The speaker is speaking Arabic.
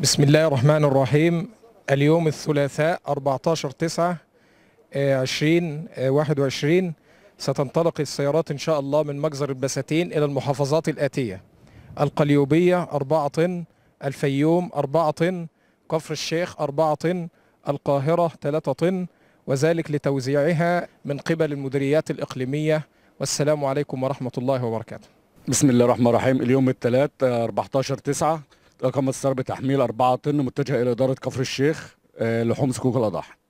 بسم الله الرحمن الرحيم اليوم الثلاثاء 14 9 2021 ستنطلق السيارات إن شاء الله من مجزر البساتين إلى المحافظات الآتية القليوبية 4 طن الفيوم 4 طن كفر الشيخ 4 طن القاهرة 3 طن وذلك لتوزيعها من قبل المديريات الإقليمية والسلام عليكم ورحمة الله وبركاته بسم الله الرحمن الرحيم اليوم الثلاث 14 9 رقم السرب تحميل 4 طن متجه إلى إدارة كفر الشيخ آه، لحوم سكوك الأضاحي